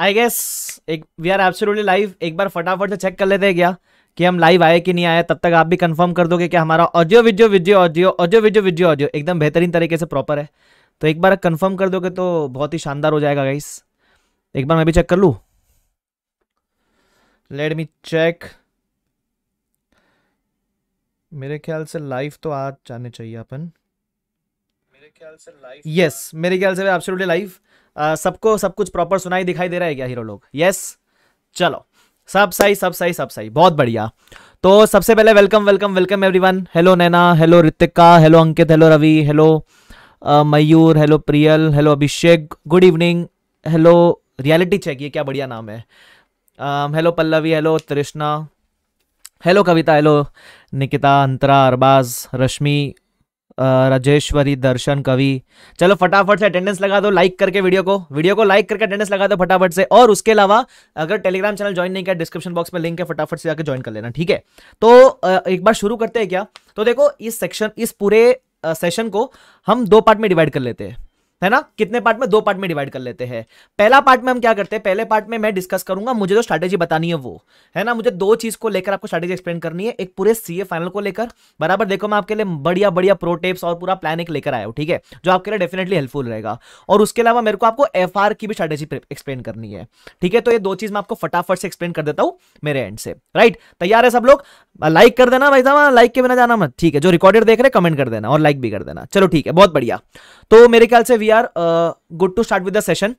आई guess एक we are absolutely live एक बार फटाफट से चेक कर लेते हैं क्या कि हम लाइव आए कि नहीं आए तब तक आप भी कंफर्म कर दोगे कि हमारा audio video video audio audio video video audio एकदम बेहतरीन तरीके से प्रॉपर है तो एक बार कंफर्म कर दोगे तो बहुत ही शानदार हो जाएगा गाइस एक बार मैं भी चेक कर लूँ लेट मी चेक मेरे ख्याल से लाइव तो आज जाने चाहिए अपन ख्याल से लाइव यस मेरे ख्याल से एब्सोल्युटली लाइव सबको सब कुछ प्रॉपर सुनाई दिखाई दे रहा है क्या हीरो लोग यस yes? चलो सब सही सब सही सब सही बहुत बढ़िया तो सबसे पहले welcome welcome welcome everyone hello Naina hello Ritika hello Ankit hello Ravi hello Mayur hello Priyal hello Abhishek good evening hello reality check ये क्या बढ़िया नाम है hello uh, Pallavi hello Trishna hello Kavita hello Nikita Antara Arbaaz Rashmi Rajeshwari Darshan Kavi चलो फटाफट से अटेंडेंस लगा दो लाइक करके वीडियो को वीडियो को लाइक करके अटेंडेंस लगा दो फटाफट से और उसके अलावा अगर टेलीग्राम चैनल ज्वाइन नहीं किया डिस्क्रिप्शन बॉक्स में लिंक है फटाफट से जाकर ज्वाइन कर लेना ठीक है तो एक बार शुरू करते हैं क्या तो देखो इस सेक्शन इस पूरे सेशन को हम दो पार्ट में डिवाइड कर लेते हैं है ना कितने पार्ट में दो पार्ट में डिवाइड कर लेते हैं पहला पार्ट में हम क्या करते हैं पहले पार्ट में मैं डिस्कस करूंगा मुझे जो स्ट्रैटेजी बतानी है वो है ना मुझे दो चीज को लेकर आपको स्ट्रैटेजी एक्सप्लेन करनी है एक पूरे सीए फाइनल को लेकर बराबर देखो मैं आपके लिए बढ़िया बढ़िया प्रोटेप्स और पूरा प्लान एक लेकर आया हूँ ठीक है जो आपके लिए डेफिनेटली हेल्पफुल रहेगा और उसके अलावा मेरे को आपको एफ की भी स्ट्रैटेजी एक्सप्लेन करनी है ठीक है तो ये दो चीज मैं आपको फटाफट से एक्सप्लेन कर देता हूँ मेरे एंड से राइट तैयार है सब लोग लाइक कर देना भाई साहब लाइक के बिना जाना मत ठीक है जो रिकॉर्डेड देख रहे कमेंट कर देना और लाइक भी कर देना चलो ठीक है बहुत बढ़िया तो मेरे ख्याल से we are good to start with the session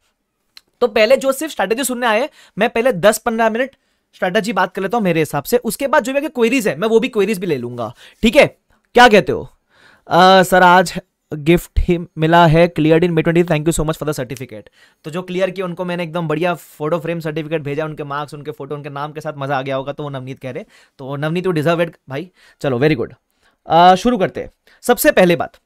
तो पहले जो सिर्फ स्ट्रेटेजी सुनने आए मैं पहले दस पंद्रह मिनट स्ट्रेटेजी बात कर लेता हूं मेरे हिसाब से उसके बाद जो मेरे क्वेरीज है मैं वो भी क्वेरीज भी ले लूंगा ठीक है क्या कहते हो सर आज गिफ्ट ही मिला है clear in May twenty thank you so much for the certificate तो जो क्लियर किया उनको मैंने एकदम बढ़िया फोटो फ्रेम सर्टिफिकेट भेजा उनके मार्क्स उनके फोटो उनके नाम के साथ मजा आ गया होगा तो वो नवनीत कह रहे तो नवनीत यू डिजर्व इट भाई चलो वेरी गुड शुरू करते हैं सबसे पहले बात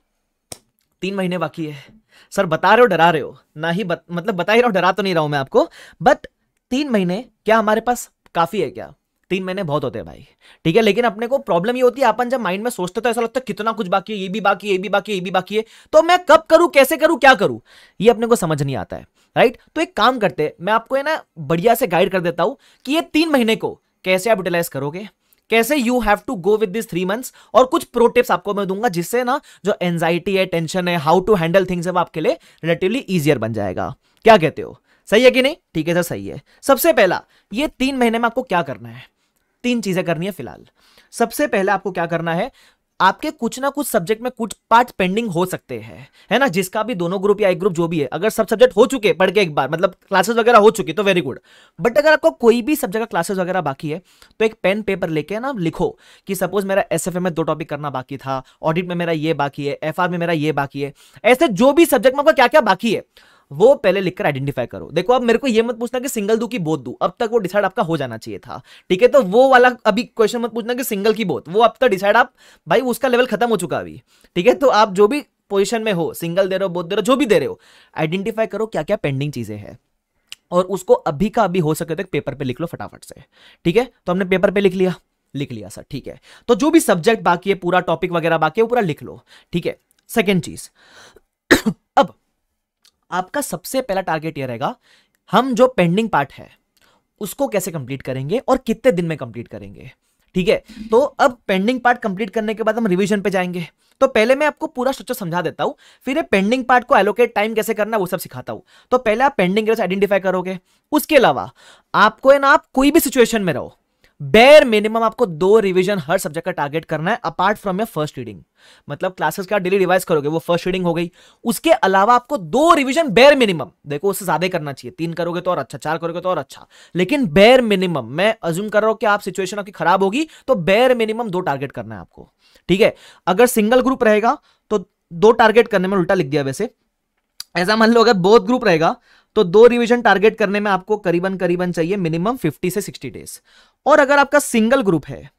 तीन महीने बाकी है सर बता रहे हो डरा रहे हो ना ही बत, मतलब बता ही रहा हूँ डरा तो नहीं रहा हूं मैं आपको बट तीन महीने क्या हमारे पास काफ़ी है क्या तीन महीने बहुत होते हैं भाई ठीक है लेकिन अपने को प्रॉब्लम ये होती है अपन जब माइंड में सोचते तो ऐसा लगता है कितना कुछ बाकी है ये भी बाकी है ये भी बाकी है ये भी बाकी है तो मैं कब करूं कैसे करूं क्या करूं ये अपने को समझ नहीं आता है राइट तो एक काम करते मैं आपको है ना बढ़िया से गाइड कर देता हूं कि ये तीन महीने को कैसे आप यूटिलाइज करोगे कैसे you have to go with this three months और कुछ प्रो टिप्स आपको मैं दूंगा जिससे ना जो एनजाइटी है टेंशन है हाउ टू हैंडल थिंग्स है वो आपके लिए रिलेटिवली ईजियर बन जाएगा क्या कहते हो सही है कि नहीं ठीक है सर सही है सबसे पहला ये तीन महीने में आपको क्या करना है तीन चीजें करनी है फिलहाल सबसे पहले आपको क्या करना है आपके कुछ ना कुछ सब्जेक्ट में कुछ पार्ट पेंडिंग हो सकते हैं है ना जिसका भी दोनों ग्रुप या एक ग्रुप जो भी है अगर सब सब्जेक्ट हो चुके पढ़ के एक बार मतलब क्लासेस वगैरह हो चुकी तो वेरी गुड बट अगर आपको कोई भी सब्जेक्ट का क्लासेस वगैरह बाकी है तो एक पेन पेपर लेके ना लिखो कि सपोज मेरा एस में दो टॉपिक करना बाकी था ऑडिट में मेरा ये बाकी है एफ में मेरा ये बाकी है ऐसे जो भी सब्जेक्ट में आपका क्या क्या बाकी है वो पहले लिखकर आइडेंटिफाई करो देखो अब मेरे को ये मत पूछना कि सिंगल दू की बोध दू अब तक वो डिसाइड आपका हो जाना चाहिए था ठीक है तो वो वाला अभी क्वेश्चन मत पूछना कि सिंगल की बोध वो अब तक डिसाइड आप भाई उसका लेवल खत्म हो चुका अभी ठीक है तो आप जो भी पोजिशन में हो सिंगल दे रहे हो बोध दे रहे हो जो भी दे रहे हो आइडेंटिफाई करो क्या क्या पेंडिंग चीजें हैं और उसको अभी का अभी हो सके तक पेपर पे लिख लो फटाफट से ठीक है तो हमने पेपर पे लिख लिया लिख लिया सर ठीक है तो जो भी सब्जेक्ट बाकी है पूरा टॉपिक वगैरह बाकी है पूरा लिख लो ठीक है सेकेंड चीज अब आपका सबसे पहला टारगेट यह रहेगा हम जो पेंडिंग पार्ट है उसको कैसे कंप्लीट करेंगे और कितने दिन में कंप्लीट करेंगे ठीक है तो अब पेंडिंग पार्ट कंप्लीट करने के बाद हम रिवीजन पे जाएंगे तो पहले मैं आपको पूरा स्ट्रक्चर समझा देता हूं फिर पेंडिंग पार्ट को एलोकेट टाइम कैसे करना है वो सब सिखाता हूं तो पहले आप पेंडिंग आइडेंटिफाई करोगे उसके अलावा आपको ना आप कोई भी सिचुएशन में रहो बेर मिनिमम आपको दो रिवीजन हर सब्जेक्ट का टारगेट करना है apart from your first reading मतलब क्लासेस का डेली रिवाइज करोगे वो फर्स्ट रीडिंग हो गई उसके अलावा आपको दो रिवीजन बेर मिनिमम देखो उससे ज्यादा करना चाहिए तीन करोगे तो और अच्छा चार करोगे तो और अच्छा लेकिन बेर मिनिमम मैं अज्यूम कर रहा हूं कि आप सिचुएशन आपकी खराब होगी तो बेर मिनिमम दो टारगेट करना है आपको ठीक है अगर सिंगल ग्रुप रहेगा तो दो टारगेट करने में उल्टा लिख दिया वैसे ऐसा मान लो अगर बोथ ग्रुप रहेगा तो दो रिवीजन टारगेट करने में आपको करीबन करीबन चाहिए मिनिमम 50 से 60 डेज और अगर आपका सिंगल ग्रुप है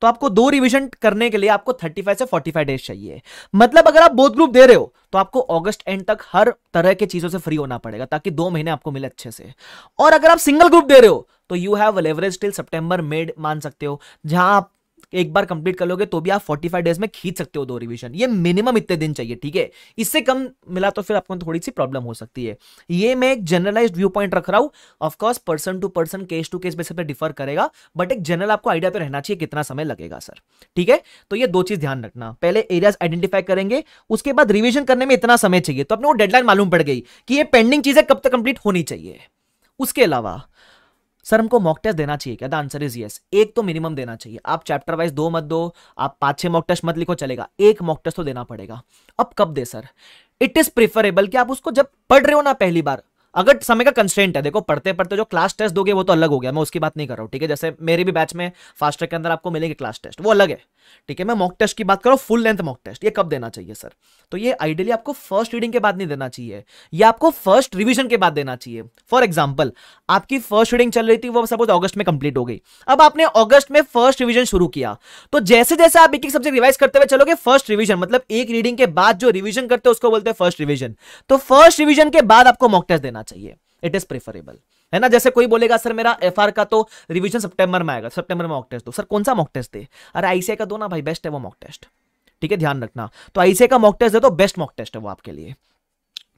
तो आपको दो रिवीजन करने के लिए आपको 35 से 45 डेज चाहिए मतलब अगर आप बोथ ग्रुप दे रहे हो तो आपको अगस्त एंड तक हर तरह की चीजों से फ्री होना पड़ेगा ताकि दो महीने आपको मिले अच्छे से और अगर आप सिंगल ग्रुप दे रहे हो तो यू हैव लेवरेज टिल सितंबर मेड मान सकते हो जहां आप एक बार कंप्लीट कर लोगे तो भी आप फोर्टी डेज में खींच सकते हो दो रिविजन ये मिनिमम इतने दिन चाहिए ठीक है इससे कम मिला तो फिर आपको थोड़ी सी प्रॉब्लम हो सकती है ये मैं एक जनरलाइज व्यू पॉइंट रख रहा हूं of course person to person case to case basis differ करेगा बट एक जनरल आपको आइडिया पे रहना चाहिए कितना समय लगेगा सर ठीक है तो ये दो चीज ध्यान रखना पहले एरियाज आइडेंटिफाई करेंगे उसके बाद रिविजन करने में इतना समय चाहिए तो अपने डेडलाइन मालूम पड़ गई कि ये पेंडिंग चीजें कब तक कंप्लीट होनी चाहिए उसके अलावा सर हमको मॉक टेस्ट देना चाहिए क्या द आंसर इज यस एक तो मिनिमम देना चाहिए आप चैप्टर वाइज दो मत दो आप पाँच छह मॉक टेस्ट मत लिखो चलेगा एक मॉक टेस्ट तो देना पड़ेगा अब कब दे सर इट इज़ प्रिफरेबल कि आप उसको जब पढ़ रहे हो ना पहली बार अगर समय का कंस्टेंट है देखो पढ़ते पढ़ते जो क्लास टेस्ट दोगे वो तो अलग हो गया मैं उसकी बात नहीं कर रहा हूँ ठीक है जैसे मेरे भी बैच में फास्ट ट्रैक के अंदर आपको मिलेंगे क्लास टेस्ट वो अलग है ठीक है मैं मॉक टेस्ट की बात करूँ फुल लेंथ मॉक टेस्ट ये कब देना चाहिए सर तो ये आइडियली आपको फर्स्ट रीडिंग के बाद नहीं देना चाहिए या आपको फर्स्ट रिविजन के बाद देना चाहिए फॉर एग्जाम्पल आपकी फर्स्ट रीडिंग चल रही थी वो सपोज ऑगस्ट में कंप्लीट हो गई अब आपने ऑगस्ट में फर्स्ट रिविजन शुरू किया तो जैसे जैसे आप एक एक सब्जेक्ट रिवाइज करते हुए चलोगे फर्स्ट रिविजन मतलब एक रीडिंग के बाद जो रिविजन करते हो उसको बोलते हैं फर्स्ट रिविजन तो फर्स्ट रिविजन के बाद आपको मॉक टेस्ट देना करना चाहिए इट इज प्रेफरेबल है ना जैसे कोई बोलेगा सर मेरा एफ का तो रिविजन सेप्टेम्बर में आएगा सेप्टेम्बर में मॉक टेस्ट दो सर कौन सा मॉक टेस्ट दे अरे आईसीए का दो ना भाई बेस्ट है वो मॉक टेस्ट ठीक है ध्यान रखना तो आईसीए का मॉक टेस्ट दे तो बेस्ट मॉक टेस्ट है वो आपके लिए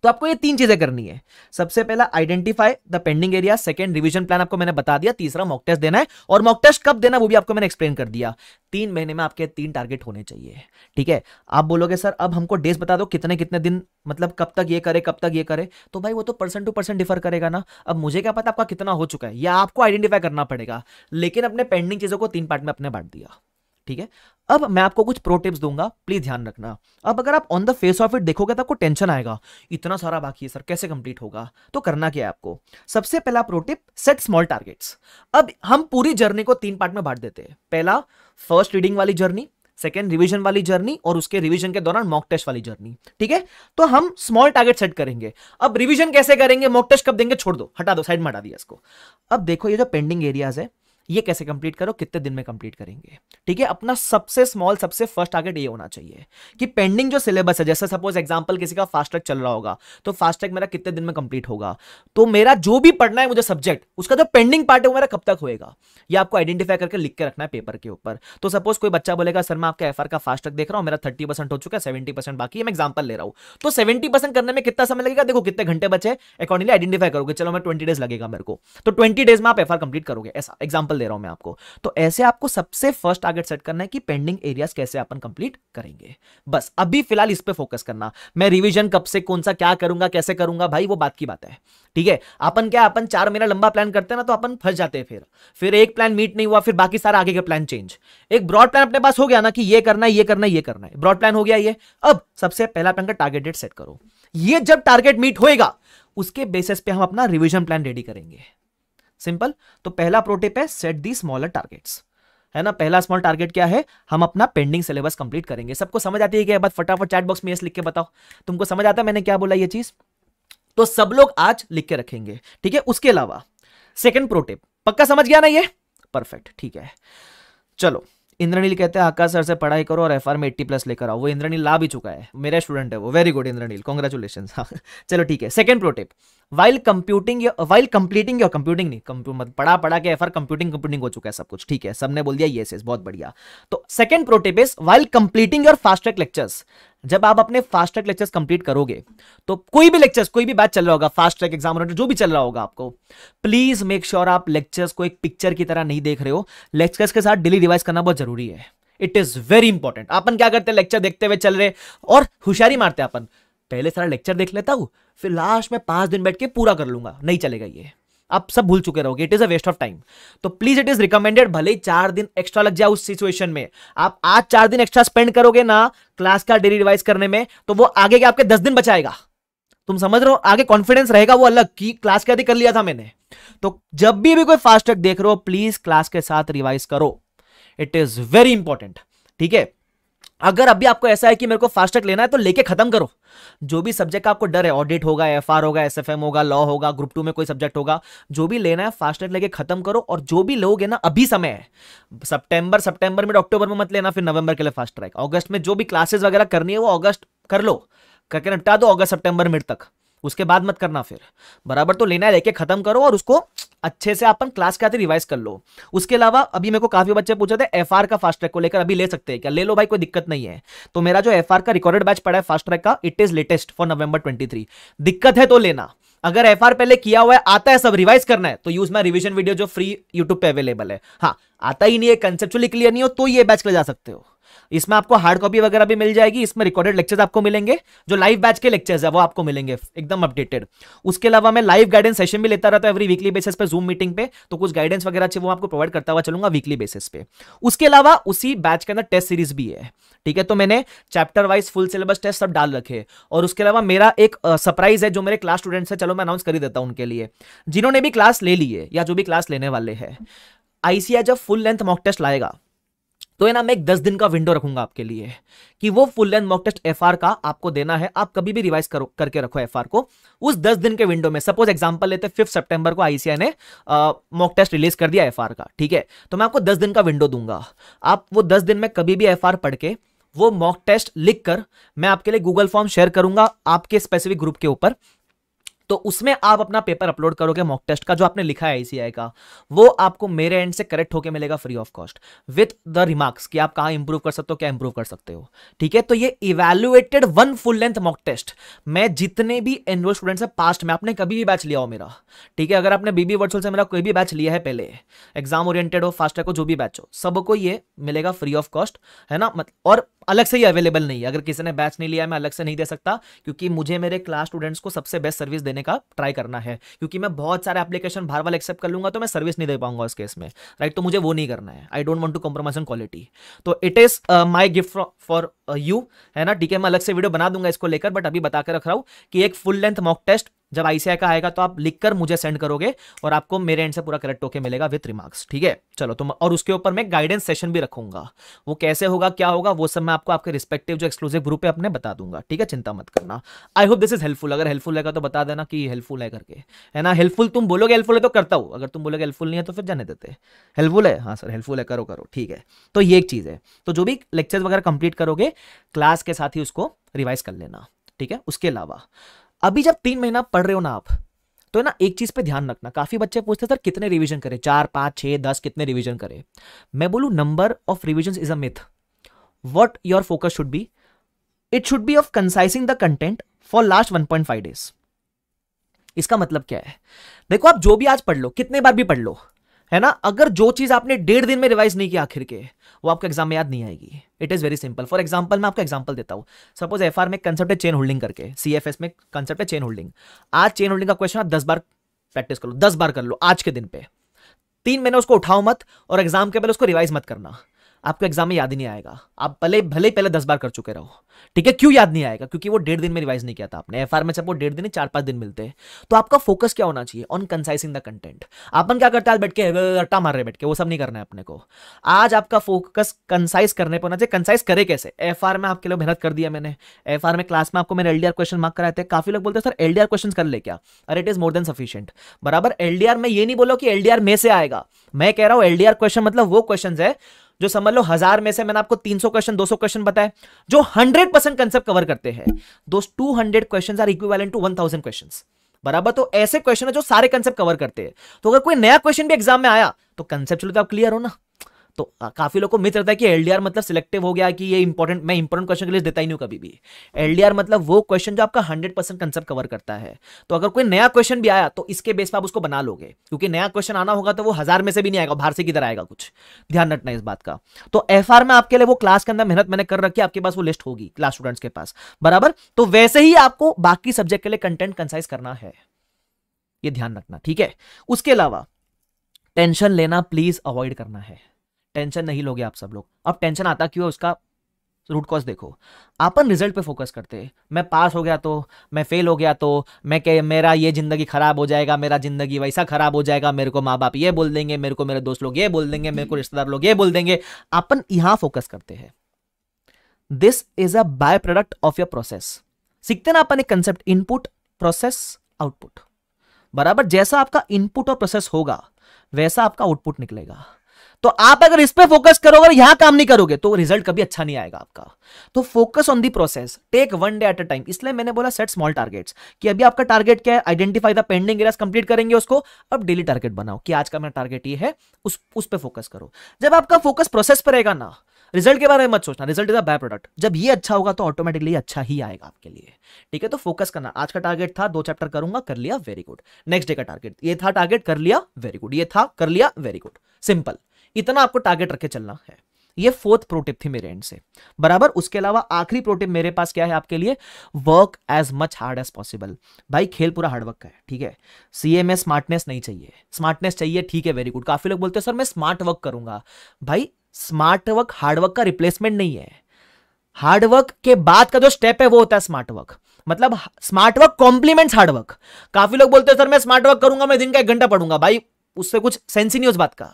तो आपको ये तीन चीजें करनी है सबसे पहला identify the pending area second revision plan आपको मैंने बता दिया तीसरा मॉक टेस्ट देना है और मॉक टेस्ट कब देना वो भी आपको मैंने एक्सप्लेन कर दिया तीन महीने में आपके तीन टारगेट होने चाहिए ठीक है आप बोलोगे सर अब हमको डेज बता दो कितने कितने दिन मतलब कब तक ये करे कब तक ये करे तो भाई वो तो परसेंट टू परसेंट डिफर करेगा ना अब मुझे क्या पता आपका कितना हो चुका है यह आपको आइडेंटिफाई करना पड़ेगा लेकिन अपने पेंडिंग चीजों को तीन पार्ट में अपने बांट दिया ठीक है अब मैं आपको कुछ प्रो टिप्स दूंगा प्लीज ध्यान रखना अब अगर आप on the face of it देखोगे तो आपको टेंशन आएगा इतना सारा बाकी है सर कैसे कंप्लीट होगा तो करना क्या है आपको सबसे पहला pro tip set small targets अब हम पूरी जर्नी को तीन पार्ट में बांट देते हैं पहला फर्स्ट रीडिंग वाली जर्नी सेकेंड रिवीजन वाली जर्नी और उसके रिवीजन के दौरान मॉक टेस्ट वाली जर्नी ठीक है तो हम स्मॉल टारगेट सेट करेंगे अब रिवीजन कैसे करेंगे मॉक टेस्ट कब देंगे छोड़ दो हटा दो साइड में हटा दिया इसको अब देखो ये जो पेंडिंग एरियाज है ये कैसे कंप्लीट करो कितने दिन में कंप्लीट करेंगे ठीक है अपना सबसे स्मॉल सबसे फर्स्ट टारगेट ये होना चाहिए कि पेंडिंग जो सिलेबस है जैसे सपोज एग्जांपल किसी का फास्ट ट्रैक चल रहा होगा तो फास्ट ट्रैक मेरा कितने दिन में कंप्लीट होगा तो मेरा जो भी पढ़ना है मुझे सब्जेक्ट उसका जो पेंडिंग पार्ट है वो मेरा कब तक होगा यह आपको आइडेंटिफाई करके लिख के रखना है पेपर के ऊपर तो सपोज कोई बच्चा बोलेगा सर मैं आपका एफ का फास्ट ट्रैक देख रहा हूं मेरा थर्टी हो चुका है सेवेंटी बाकी है मैं एग्जाम्पल ले रहा हूं तो सेवेंटी करने में कितना समय लगेगा देखो कितने घंटे बचे अकॉर्डिंगली आइडेंटिफाई करोगे चलो मैं ट्वेंटी डेज लगेगा मेरे को तो ट्वेंटी डेज में आप एफ कंप्लीट करोगे ऐसा एग्जाम्पल एग्जाम्पल दे रहा हूं मैं आपको तो ऐसे आपको सबसे फर्स्ट टारगेट सेट करना है कि पेंडिंग एरियाज कैसे अपन कंप्लीट करेंगे बस अभी फिलहाल इस पर फोकस करना मैं रिविजन कब से कौन सा क्या करूंगा कैसे करूंगा भाई वो बात की बात है ठीक है अपन क्या अपन चार महीना लंबा प्लान करते हैं ना तो अपन फंस जाते हैं फिर फिर एक प्लान मीट नहीं हुआ फिर बाकी सारा आगे का प्लान चेंज एक ब्रॉड प्लान अपने पास हो गया ना कि ये करना है ये करना है ये करना है ब्रॉड प्लान हो गया ये अब सबसे पहला प्लान का टारगेट डेट सेट करो ये जब टारगेट मीट होएगा उसके बेसिस पे हम अपना रिविजन प्लान रेडी करेंगे सिंपल तो पहला प्रोटिप है सेट दी स्मॉलर टारगेट्स है ना पहला स्मॉल टारगेट क्या है हम अपना पेंडिंग सिलेबस कंप्लीट करेंगे सबको समझ आती है क्या बात फटाफट चैट बॉक्स में यस लिख के बताओ तुमको समझ आता है मैंने क्या बोला ये चीज तो सब लोग आज लिख के रखेंगे ठीक है उसके अलावा सेकेंड प्रोटिप पक्का समझ गया ना ये परफेक्ट ठीक है चलो इंद्रनील कहते हैं आकाश सर से पढ़ाई करो और एफआर में एट्टी प्लस लेकर आओ वो इंद्रनील ला भी चुका है मेरा स्टूडेंट है वो वेरी गुड इंद्रनील कॉन्ग्रेचुलेशन हाँ। चलो ठीक है second pro tip while computing while completing your computing नहीं कंप्यू मतलब पढ़ा पढ़ा के एफआर कंप्यूटिंग कंप्यूटिंग हो चुका है सब कुछ ठीक है सबने बोल दिया ये बहुत बढ़िया तो second pro tip is while completing your fast track lectures जब आप अपने फास्ट ट्रैक लेक्चर्स कंप्लीट करोगे तो कोई भी लेक्चर्स कोई भी बैच चल रहा होगा फास्ट ट्रैक एग्जाम जो भी चल रहा होगा आपको प्लीज मेक श्योर आप लेक्चर्स को एक पिक्चर की तरह नहीं देख रहे हो लेक्चर्स के साथ डेली रिवाइज करना बहुत जरूरी है इट इज वेरी इंपॉर्टेंट अपन क्या करते हैं लेक्चर देखते हुए चल रहे और होशियारी मारते हैं अपन पहले सारा लेक्चर देख लेता हूँ फिर लास्ट में पांच दिन बैठ के पूरा कर लूंगा नहीं चलेगा ये आप सब भूल चुके रहोगे it is a waste of time तो प्लीज इट इज रिकमेंडेड भले ही चार दिन एक्स्ट्रा लग जाए उस सिचुएशन में आप आज चार दिन एक्स्ट्रा स्पेंड करोगे ना क्लास का डेली रिवाइज करने में तो वो आगे के आपके दस दिन बचाएगा तुम समझ रहे हो आगे कॉन्फिडेंस रहेगा वो अलग की क्लास के अधिक कर लिया था मैंने तो जब भी भी कोई फास्ट ट्रैक देख रहे हो प्लीज क्लास के साथ रिवाइज करो इट इज वेरी इंपॉर्टेंट ठीक है अगर अभी आपको ऐसा है कि मेरे को ट्रैक लेना है तो लेके खत्म करो जो भी सब्जेक्ट का आपको डर है ऑडिट होगा एफ होगा एस होगा लॉ होगा ग्रुप टू में कोई सब्जेक्ट होगा जो भी लेना है फास्ट ट्रैक लेके खत्म करो और जो भी लोगे ना अभी समय है सितंबर सितंबर में अक्टूबर में मत लेना फिर नवंबर के लिए फास्ट ट्रैक अगस्त में जो भी क्लासेस वगैरह करनी है वो अगस्त कर लो करके निपटा दो अगस्त सितंबर मिड तक उसके बाद मत करना फिर बराबर तो लेना है लेके खत्म करो और उसको अच्छे से अपन क्लास के आते रिवाइज कर लो उसके अलावा अभी मेरे को काफी बच्चे पूछे थे एफ का फास्ट ट्रैक को लेकर अभी ले सकते हैं क्या ले लो भाई कोई दिक्कत नहीं है तो मेरा जो एफ का रिकॉर्डेड बैच पड़ा है फास्ट ट्रैक का it is latest for November twenty दिक्कत है तो लेना अगर एफ पहले किया हुआ है आता है सब रिवाइज करना है तो यूज माई रिविजन वीडियो जो फ्री यूट्यूब पे अवेलेबल है हाँ आता ही नहीं है कंसेप्चुअली क्लियर नहीं हो तो ये बैच ले जा सकते हो इसमें आपको हार्ड कॉपी वगैरह भी मिल जाएगी इसमें रिकॉर्डेड लेक्चर्स आपको मिलेंगे जो लाइव बैच के लेक्चर्स है वो आपको मिलेंगे एकदम अपडेटेड उसके अलावा मैं लाइव गाइडेंस सेशन भी लेता रहता हूँ एवरी वीकली बेसिस पे जूम मीटिंग पे तो कुछ गाइडेंस वगैरह अच्छे वो आपको प्रोवाइड करता हुआ चलूंगा वीकली बेसिस पे उसके अलावा उसी बैच के अंदर टेस्ट सीरीज भी है ठीक है तो मैंने chapter wise full syllabus test सब डाल रखे और उसके अलावा मेरा एक सरप्राइज है जो मेरे क्लास स्टूडेंट्स है चलो मैं अनाउंस कर ही देता हूँ उनके लिए जिन्होंने भी क्लास ले ली है या जो भी क्लास लेने वाले हैं आईसीआई जब फुल लेंथ मॉक टेस्ट लाएगा तो है ना मैं एक दस दिन का विंडो रखूंगा आपके लिए कि वो full length mock test F का आपको देना है आप कभी भी रिवाइज करो करके रखो एफ को उस दस दिन के विंडो में सपोज एग्जाम्पल लेते फिफ्थ सेप्टेम्बर को आईसीआई ने मॉक टेस्ट रिलीज कर दिया एफ का ठीक है तो मैं आपको दस दिन का विंडो दूंगा आप वो दस दिन में कभी भी एफ पढ़ के वो मॉक टेस्ट लिख कर मैं आपके लिए गूगल फॉर्म शेयर करूंगा आपके स्पेसिफिक ग्रुप के ऊपर तो उसमें आप अपना पेपर अपलोड करोगे मॉक टेस्ट का जो आपने लिखा है आईसीआई का वो आपको मेरे एंड से करेक्ट होकर मिलेगा free of cost with the remarks कि आप कहां इंप्रूव कर सकते हो क्या इंप्रूव कर सकते हो ठीक है तो ये evaluated one full length mock test मैं जितने भी एनरोल स्टूडेंट्स है पास्ट में आपने कभी भी बैच लिया हो मेरा ठीक है अगर आपने बीबी वर्चुअल से मेरा कोई भी बैच लिया है पहले एग्जाम ओरिएंटेड हो फास्टैग हो जो भी बैच हो सबको ये मिलेगा फ्री ऑफ कॉस्ट है ना और अलग से ही अवेलेबल नहीं है अगर किसी ने बैच नहीं लिया मैं अलग से नहीं दे सकता क्योंकि मुझे मेरे क्लास स्टूडेंट्स को सबसे बेस्ट सर्विस देने का ट्राई करना है क्योंकि मैं बहुत सारे एप्लीकेशन बार बार एक्सेप्ट कर लूंगा तो मैं सर्विस नहीं दे पाऊंगा उस केस में राइट तो मुझे वो नहीं करना है I don't want to compromise on quality तो it is my gift for you है ना ठीक है मैं अलग से वीडियो बना दूंगा इसको लेकर बट अभी बता के रख रहा हूँ कि एक फुल लेंथ मॉक टेस्ट जब आईसीआई का आएगा तो आप लिखकर मुझे सेंड करोगे और आपको मेरे एंड से पूरा करेक्ट होके मिलेगा विथ रिमार्क्स ठीक है चलो तो और उसके ऊपर मैं गाइडेंस सेशन भी रखूंगा वो कैसे होगा क्या होगा वो सब मैं आपको आपके रिस्पेक्टिव जो एक्सक्लूसिव ग्रुप है अपने बता दूंगा ठीक है चिंता मत करना I hope this is helpful अगर हेल्पफुल रहेगा तो बता देना कि हेल्पफुल है करके है ना हेल्पफुल तुम बोलोगे हेल्पफुल है तो करता हूँ अगर तुम बोलोगे हेल्पफुल नहीं है तो फिर जाने देते हेल्पफुल है हाँ सर हेल्पफुल है करो करो ठीक है तो ये एक चीज़ है तो जो भी लेक्चर वगैरह कंप्लीट करोगे क्लास के साथ ही उसको रिवाइज कर लेना ठीक है उसके अलावा अभी जब तीन महीना पढ़ रहे हो ना आप तो ना एक चीज पे ध्यान रखना काफी बच्चे पूछते सर कितने रिविजन करें चार पांच छह दस कितने रिविजन करें मैं बोलू number of revision is a myth what your focus should be it should be of concising the content for last one point five days इसका मतलब क्या है देखो आप जो भी आज पढ़ लो कितने बार भी पढ़ लो है ना अगर जो चीज आपने डेढ़ दिन में रिवाइज नहीं किया आखिर के वो आपको एग्जाम में याद नहीं आएगी it is very simple for example मैं आपको एग्जाम्पल देता हूँ सपोज एफ में कंसेप्ट है चेन होल्डिंग करके सी में कंसेप्ट चेन होल्डिंग आज चेन होल्डिंग का क्वेश्चन आप दस बार प्रैक्टिस कर लो दस बार कर लो आज के दिन पे तीन महीने उसको उठाओ मत और एग्जाम के पहले उसको रिवाइज मत करना आपको एग्जाम में याद ही नहीं आएगा आप भले भले पहले दस बार कर चुके रहो ठीक है क्यों याद नहीं आएगा क्योंकि वो डेढ़ दिन में रिवाइज नहीं किया था आपने एफ में सबको डेढ़ दिन चार पांच दिन मिलते हैं तो आपका फोकस क्या होना चाहिए ऑन कंसाइसिंग द कंटेंट अपन क्या करते हैं बैठ के रट्टा मार रहे बैठ के वो सब नहीं करना है अपने को आज आपका फोकस कंसाइज करने पर होना चाहिए कंसाइज करे कैसे एफ में आपके लिए मेहनत कर दिया मैंने एफ में क्लास में आपको मैंने एल क्वेश्चन मार्क कराए थे काफी लोग बोलते हैं सर एल क्वेश्चन कर ले क्या अरे it is more than sufficient बराबर एल में ये नहीं बोलो कि एल में से आएगा मैं कह रहा हूँ एल क्वेश्चन मतलब वो क्वेश्चन है जो समझ लो हजार में से मैंने आपको 300 क्वेश्चन 200 क्वेश्चन बताए जो 100 परसेंट कंसेप्ट कवर करते हैं दो two hundred question are equivalent to one thousand question बराबर तो ऐसे क्वेश्चन है जो सारे कंसेप्ट कवर करते हैं तो अगर कोई नया क्वेश्चन भी एग्जाम में आया तो कंसेप्ट चलो तो आप क्लियर हो ना तो काफी लोग को मित्र रहता है कि आर मतलब सिलेक्टिव हो गया कि ये इंपॉर्टेंट मैं इंपॉर्टेंट क्वेश्चन के लिए देता ही नहीं कभी भी एलडीआर मतलब वो क्वेश्चन जो आपका हंड्रेड परसेंट कंसेप्ट कवर करता है तो अगर कोई नया क्वेश्चन भी आया तो इसके बेस पर आप उसको बना लोगे क्योंकि नया क्वेश्चन आना होगा तो वो हजार में से भी नहीं आएगा बाहर से किधर आएगा कुछ ध्यान रखना इस बात का तो एफ में आपके लिए वो क्लास के अंदर मेहनत मैंने कर रखी आपके पास वो लिस्ट होगी क्लास स्टूडेंट्स के पास बराबर तो वैसे ही आपको बाकी सब्जेक्ट के लिए कंटेंट कंसाइज करना है ये ध्यान रखना ठीक है उसके अलावा टेंशन लेना प्लीज अवॉइड करना है टेंशन नहीं लोगे आप सब लोग अब टेंशन आता क्यों है उसका रूट कॉज देखो अपन रिजल्ट पे फोकस करते हैं मैं पास हो गया तो मैं फेल हो गया तो मैं कह मेरा ये ज़िंदगी ख़राब हो जाएगा मेरा ज़िंदगी वैसा ख़राब हो जाएगा मेरे को माँ बाप ये बोल देंगे मेरे को मेरे दोस्त लोग ये बोल देंगे मेरे को रिश्तेदार लोग ये बोल देंगे अपन यहां फोकस करते हैं this is a by product of your process सीखते ना अपन एक कंसेप्ट इनपुट प्रोसेस आउटपुट बराबर जैसा आपका इनपुट और प्रोसेस होगा वैसा आपका आउटपुट निकलेगा तो आप अगर इस पर फोकस करोगे यहां काम नहीं करोगे तो रिजल्ट कभी अच्छा नहीं आएगा आपका तो focus on the process take one day at a time इसलिए मैंने बोला सेट स्मॉल टारगेट्स कि अभी आपका टारगेट क्या है identify the pending area complete करेंगे उसको अब डेली टारगेट बनाओ कि आज का मेरा टारगेट ये है उस उस पर फोकस करो जब आपका फोकस प्रोसेस पर रहेगा ना रिजल्ट के बारे में मत सोचना result is a by product जब ये अच्छा होगा तो ऑटोमेटिकली अच्छा ही आएगा आपके लिए ठीक है तो फोकस करना आज का टारगेट था दो चैप्टर करूंगा कर लिया वेरी गुड नेक्स्ट डे का टारगेट ये था टारगेट कर लिया वेरी गुड ये था कर लिया वेरी गुड सिंपल इतना आपको टारगेट रखे चलना है ये फोर्थ प्रोटिप थी मेरे एंड से बराबर उसके अलावा आखिरी प्रोटिप मेरे पास क्या है आपके लिए work as much hard as possible भाई खेल पूरा हार्डवर्क का है ठीक है सीए में स्मार्टनेस नहीं चाहिए स्मार्टनेस चाहिए ठीक है वेरी गुड काफी लोग बोलते हैं सर मैं स्मार्ट वर्क करूंगा भाई स्मार्ट वर्क हार्डवर्क का रिप्लेसमेंट नहीं है हार्डवर्क के बाद का जो स्टेप है वो होता है स्मार्ट वर्क मतलब स्मार्ट वर्क कॉम्प्लीमेंट्स हार्डवर्क काफी लोग बोलते हैं सर मैं स्मार्ट वर्क करूंगा मैं दिन का एक घंटा पढ़ूंगा भाई उससे कुछ सेंस ही नहीं उस बात का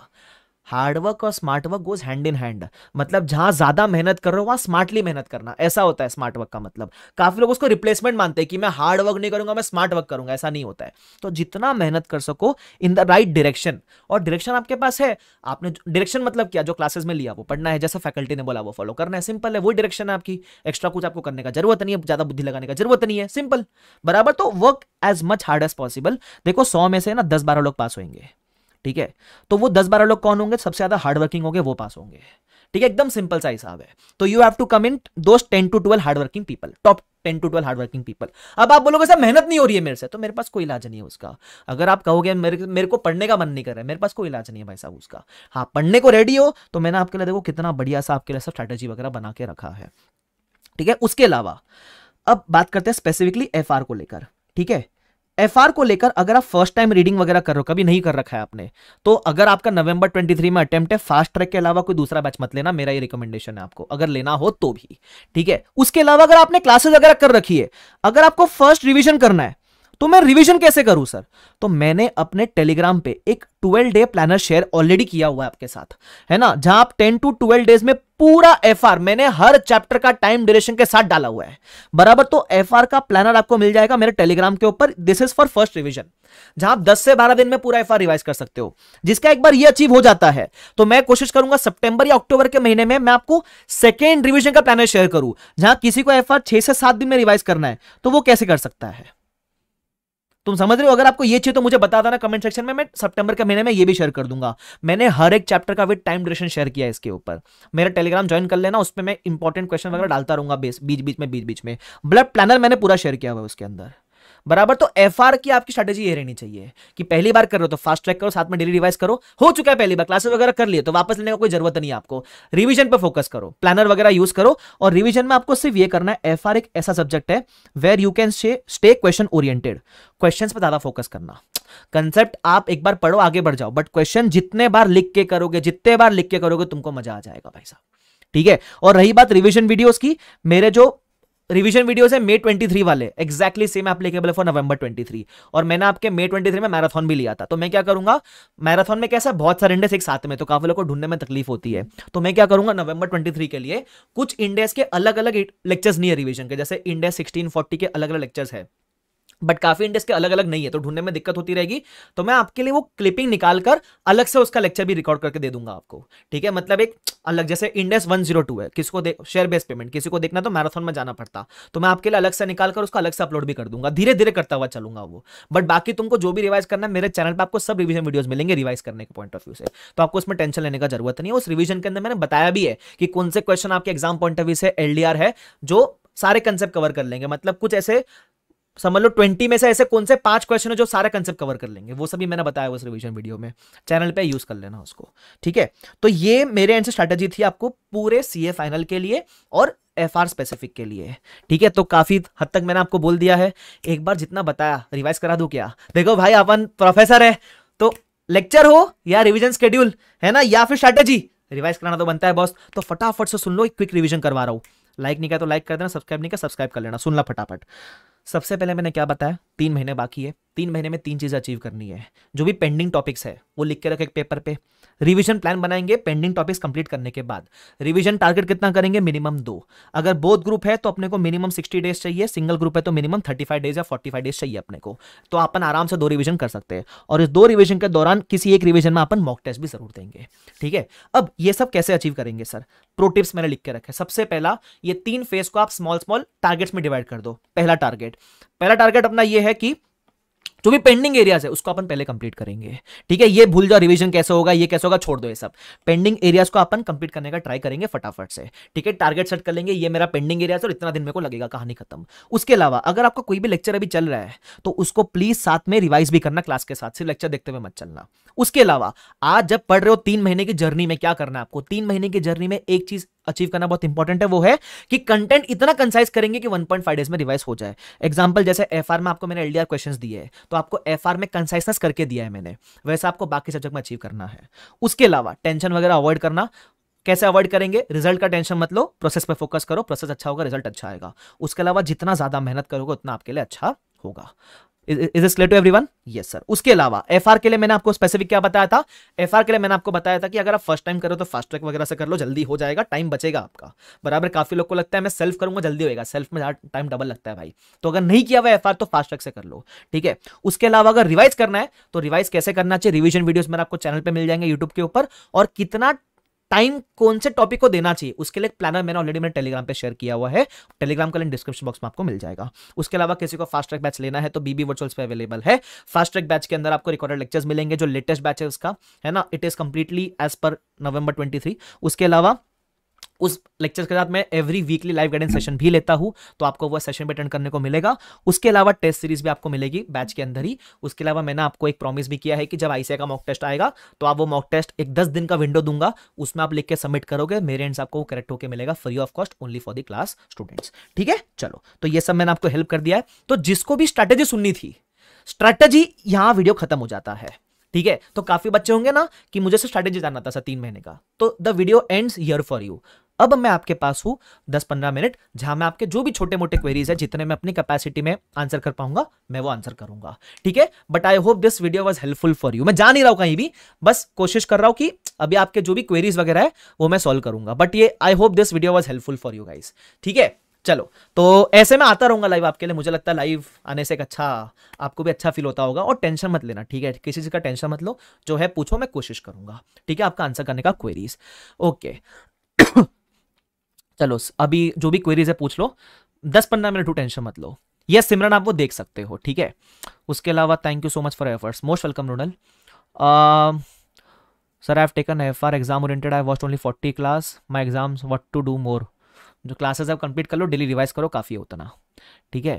हार्डवर्क और smart work goes hand in hand मतलब जहां ज्यादा मेहनत कर रहे हो वहां स्मार्टली मेहनत करना ऐसा होता है स्मार्ट वर्क का मतलब काफी लोग उसको रिप्लेसमेंट मानते हैं कि मैं हार्ड वर्क नहीं करूंगा मैं स्मार्ट वर्क करूंगा ऐसा नहीं होता है तो जितना मेहनत कर सको इन द राइट डायरेक्शन और डायरेक्शन आपके पास है आपने डायरेक्शन मतलब किया जो क्लासेस में लिया वो पढ़ना है जैसा फैकल्टी ने बोला वो फॉलो करना है सिंपल है वो डायरेक्शन है आपकी एक्स्ट्रा कुछ आपको करने का जरूरत नहीं है ज्यादा बुद्धि लगाने का जरूरत नहीं है सिंपल बराबर तो work as much hard as possible देखो सौ में से ना दस बारह लोग पास होंगे ठीक है तो वो दस बारह लोग कौन होंगे सबसे ज्यादा हार्डवर्किंग होंगे वो पास होंगे ठीक है एकदम सिंपल सा हिसाब है तो यू हैव टू कमेंट दोस्त ten to twelve hardworking people top ten to twelve hardworking people अब आप बोलोगे सर मेहनत नहीं हो रही है मेरे से तो मेरे पास कोई इलाज नहीं है उसका अगर आप कहोगे मेरे मेरे को पढ़ने का मन नहीं कर रहा है मेरे पास कोई इलाज नहीं है भाई साहब उसका हाँ पढ़ने को रेडी हो तो मैंने आपके लिए देखो कितना बढ़िया सा आपके लिए सब स्ट्रैटेजी वगैरह बना के रखा है ठीक है उसके अलावा अब बात करते हैं स्पेसिफिकली एफ को लेकर ठीक है एफ को लेकर अगर आप फर्स्ट टाइम रीडिंग वगैरह कर रहे हो कभी नहीं कर रखा है आपने तो अगर आपका नवंबर 23 में अटेम्प्ट है फास्ट ट्रैक के अलावा कोई दूसरा बैच मत लेना मेरा ये रिकमेंडेशन है आपको अगर लेना हो तो भी ठीक है उसके अलावा अगर आपने क्लासेस वगैरह कर रखी है अगर आपको फर्स्ट रिविजन करना है तो मैं रिवीजन कैसे करूं सर तो मैंने अपने टेलीग्राम पे एक 12 डे प्लानर शेयर ऑलरेडी किया हुआ है आपके साथ है ना जहां आप 10 टू 12 डेज में पूरा एफ मैंने हर चैप्टर का टाइम ड्यूरेशन के साथ डाला हुआ है बराबर तो एफ का प्लानर आपको मिल जाएगा मेरे टेलीग्राम के ऊपर this is for first revision जहां आप दस से बारह दिन में पूरा एफ रिवाइज कर सकते हो जिसका एक बार ये अचीव हो जाता है तो मैं कोशिश करूंगा सेप्टेंबर या अक्टूबर के महीने में मैं आपको सेकेंड रिविजन का प्लानर शेयर करूं जहां किसी को एफ छह से सात दिन में रिवाइज करना है तो वो कैसे कर सकता है तुम समझ रहे हो अगर आपको ये चाहिए तो मुझे बता देना कमेंट सेक्शन में मैं सितंबर के महीने में ये भी शेयर कर दूंगा मैंने हर एक चैप्टर का विद टाइम ड्यूरेशन शेयर किया इसके ऊपर मेरा टेलीग्राम ज्वाइन कर लेना उस पर मैं इंपॉर्टेंट क्वेश्चन वगैरह डालता रहूंगा बीच बीच में बीच बीच में ब्लड प्लानर मैंने पूरा शेयर किया हुआ उसके अंदर बराबर तो एफ की आपकी स्ट्रेटेजी ये रहनी चाहिए कि पहली बार कर रहे हो तो फास्ट ट्रैक करो साथ में डेली रिवाइज करो हो चुका है पहली बार क्लासेस वगैरह कर लिए तो वापस लेने का कोई जरूरत नहीं आपको रिवीजन पर फोकस करो प्लानर वगैरह यूज करो और रिवीजन में आपको सिर्फ ये करना है एफ एक ऐसा सब्जेक्ट है where you can stay question oriented question पर ज्यादा फोकस करना कंसेप्ट आप एक बार पढ़ो आगे बढ़ जाओ बट क्वेश्चन जितने बार लिख के करोगे जितने बार लिख के करोगे तुमको मजा आ जाएगा भाई साहब ठीक है और रही बात रिवीजन वीडियोस की मेरे जो रिविजन वीडियो है मे ट्वेंटी थ्री वाले exactly same applicable for November twenty three और मैंने आपके मे ट्वेंटी थ्री में मैराथन भी लिया था तो मैं क्या करूंगा मैराथन में कैसा बहुत सारे इंडेस एक साथ में तो काफी लोगों को ढूंढने में तकलीफ होती है तो मैं क्या करूंगा नवंबर ट्वेंटी थ्री के लिए कुछ इंडेस के अलग अलग लेक्चर्स नहीं है रिविजन के जैसे इंडेस सिक्सटीन फोर्टी के अलग अलग लेक्चर्स है बट काफी इंडेक्स के अलग अलग नहीं है तो ढूंढने में दिक्कत होती रहेगी तो मैं आपके लिए वो क्लिपिंग निकाल कर अलग से उसका लेक्चर भी रिकॉर्ड करके दे दूंगा आपको ठीक है मतलब एक अलग जैसे इंडेस 102 है किसको शेयर बेस्ड पेमेंट किसी को देखना तो मैराथन में जाना पड़ता तो मैं आपके लिए अलग से निकाल कर उसका अलग से अपलोड भी कर दूंगा धीरे धीरे करता हुआ चलूंगा वो बट बाकी तुमको जो भी रिवाइज करना है मेरे चैनल पर आपको सब रिविजन वीडियो मिलेंगे रिवाइज करने के पॉइंट ऑफ व्यू से तो आपको उसमें टेंशन लेने का जरूरत नहीं है उस रिविजन के अंदर मैंने बताया भी है कि कौन से क्वेश्चन आपके एग्जाम पॉइंट ऑफ व्यू से एल है जो सारे कंसेप्ट कवर कर लेंगे मतलब कुछ ऐसे समझ लो ट्वेंटी में से ऐसे कौन से पांच क्वेश्चन है जो सारे कंसेप्ट कवर कर लेंगे वो सभी मैंने बताया उस रिविजन वीडियो में चैनल पे यूज कर लेना उसको ठीक है तो ये मेरे एंड से स्ट्रैटेजी थी आपको पूरे सीए फाइनल के लिए और एफ आर स्पेसिफिक के लिए ठीक है तो काफी हद तक मैंने आपको बोल दिया है एक बार जितना बताया रिवाइज करा दू क्या देखो भाई अपन प्रोफेसर है तो लेक्चर हो या रिविजन स्केड्यूल है ना या फिर स्ट्रैटेजी रिवाइज कराना तो बनता है बॉस तो फटाफट से सुन लो एक क्विक रिविजन करवा रहा हूँ लाइक नहीं किया तो लाइक कर देना सब्सक्राइब नहीं किया सब्सक्राइब कर लेना सुन लो फटाफट सबसे पहले मैंने क्या बताया तीन महीने बाकी है तीन महीने में तीन चीज अचीव करनी है जो भी पेंडिंग टॉपिक्स है वो लिख के रखे एक पेपर पे रिविजन प्लान बनाएंगे पेंडिंग टॉपिक्स कंप्लीट करने के बाद रिविजन टारगेट कितना करेंगे मिनिमम दो अगर बोथ ग्रुप है तो अपने को मिनिमम सिक्सटी डेज चाहिए सिंगल ग्रुप है तो मिनिमम थर्टी फाइव डेज या फोर्टी फाइव डेज चाहिए अपने को तो अपन आराम से दो रिविजन कर सकते हैं और इस दो रिविजन के दौरान किसी एक रिविजन में अपन मॉक टेस्ट भी जरूर देंगे ठीक है अब ये सब कैसे अचीव करेंगे सर प्रोटिप्स मैंने लिख के रखे सबसे पहला ये तीन फेज को आप स्मॉल स्मॉल टारगेट्स में डिवाइड कर दो पहला टारगेट पहला टारगेट अपना यह है कि जो भी पेंडिंग एरियाज है उसको अपन पहले कंप्लीट करेंगे ठीक है ये भूल जाओ रिवीजन कैसे होगा ये कैसे होगा छोड़ दो ये सब पेंडिंग एरियाज को अपन कंप्लीट करने का ट्राई करेंगे फटाफट से ठीक है टारगेट सेट कर लेंगे ये मेरा पेंडिंग एरियाज और इतना दिन मेरे को लगेगा कहानी खत्म उसके अलावा अगर आपका कोई भी लेक्चर अभी चल रहा है तो उसको प्लीज साथ में रिवाइज भी करना क्लास के साथ सिर्फ लेक्चर देखते हुए मत चलना उसके अलावा आज जब पढ़ रहे हो तीन महीने की जर्नी में क्या करना है आपको तीन महीने की जर्नी में एक चीज अचीव करना बहुत इंपॉर्टेंट है वो है कि कंटेंट इतना कंसाइज करेंगे कि 1.5 डेज में रिवाइज हो जाए एग्जाम्पल जैसे एफ में आपको मैंने एलडीआर क्वेश्चन दिए हैं तो आपको एफ में कंसाइसनेस करके दिया है मैंने वैसे आपको बाकी सब्जेक्ट में अचीव करना है उसके अलावा टेंशन वगैरह अवॉइड करना कैसे अवॉइड करेंगे रिजल्ट का टेंशन मत लो प्रोसेस पर फोकस करो प्रोसेस अच्छा होगा रिजल्ट अच्छा आएगा उसके अलावा जितना ज्यादा मेहनत करोगे उतना आपके लिए अच्छा होगा is is clear to everyone yes sir उसके अलावा एफआर के लिए मैंने आपको स्पेसिफिक क्या बताया था एफआर के लिए मैंने आपको बताया था कि अगर आप फर्स्ट टाइम करो तो फास्ट ट्रैक वगैरह से कर लो जल्दी हो जाएगा टाइम बचेगा आपका बराबर काफी लोग को लगता है मैं सेल्फ करूंगा जल्दी होएगा सेल्फ में टाइम डबल लगता है भाई तो अगर नहीं किया हुआ एफ तो फास्ट ट्रैक से कर लो ठीक है उसके अलावा अगर रिवाइज करना है तो रिवाइज कैसे करना चाहिए रिविजन वीडियो मेरे आपको चैनल पर मिल जाएंगे यूट्यूब के ऊपर और कितना टाइम कौन से टॉपिक को देना चाहिए उसके लिए प्लानर मैंने ऑलरेडी मैंने टेलीग्राम पे शेयर किया हुआ है टेलीग्राम का लिंक डिस्क्रिप्शन बॉक्स में आपको मिल जाएगा उसके अलावा किसी को फास्ट ट्रैक बैच लेना है तो बीबी वर्चुअल्स पे अवेलेबल है फास्ट ट्रैक बैच के अंदर आपको रिकॉर्डेड लेक्चर्स मिलेंगे जो लेटेस्ट बैच है उसका है ना it is completely as per November twenty उसके अलावा उस लेक्चर के साथ मैं every weekly live guidance session भी लेता हूँ तो आपको वह सेशन भी अटेंड करने को मिलेगा उसके अलावा टेस्ट सीरीज भी आपको मिलेगी बैच के अंदर ही उसके अलावा मैंने आपको एक प्रॉमिस भी किया है कि जब आईसीआई का मॉक टेस्ट आएगा तो आप वो मॉक टेस्ट एक दस दिन का विंडो दूंगा उसमें आप लिख के सबमिट करोगे मेरे एंड आपको करेक्ट होकर मिलेगा free of cost only for the class students ठीक है चलो तो ये सब मैंने आपको हेल्प कर दिया है तो जिसको भी स्ट्रैटेजी सुननी थी स्ट्रैटेजी यहां वीडियो खत्म हो जाता है ठीक है तो काफी बच्चे होंगे ना कि मुझे सिर्फ स्ट्रैटेजी जानना था सर तीन महीने का तो the video ends here for you अब मैं आपके पास हूं दस पंद्रह मिनट जहां मैं आपके जो भी छोटे मोटे क्वेरीज है जितने मैं अपनी कैपेसिटी में आंसर कर पाऊंगा मैं वो आंसर करूंगा ठीक है but I hope this video was helpful for you मैं जा नहीं रहा हूं कहीं भी बस कोशिश कर रहा हूं कि अभी आपके जो भी क्वेरीज वगैरह है वो मैं सॉल्व करूंगा बट ये I hope this video was helpful for you guys ठीक है चलो तो ऐसे में आता रहूंगा लाइव आपके लिए मुझे लगता है लाइव आने से एक अच्छा आपको भी अच्छा फील होता होगा और टेंशन मत लेना ठीक है किसी चीज का टेंशन मत लो जो है पूछो मैं कोशिश करूंगा ठीक है आपका आंसर करने का क्वेरीज ओके चलो अभी जो भी क्वेरीज है पूछ लो दस पंद्रह मिनट टेंशन मत लो यस सिमरन आप वो देख सकते हो ठीक है उसके अलावा thank you so much for efforts most welcome Ronal sir I have taken F R exam oriented I watch only forty class my exams what to do more जो क्लासेज आप कंप्लीट कर लो डेली रिवाइज करो काफ़ी है उतना ठीक है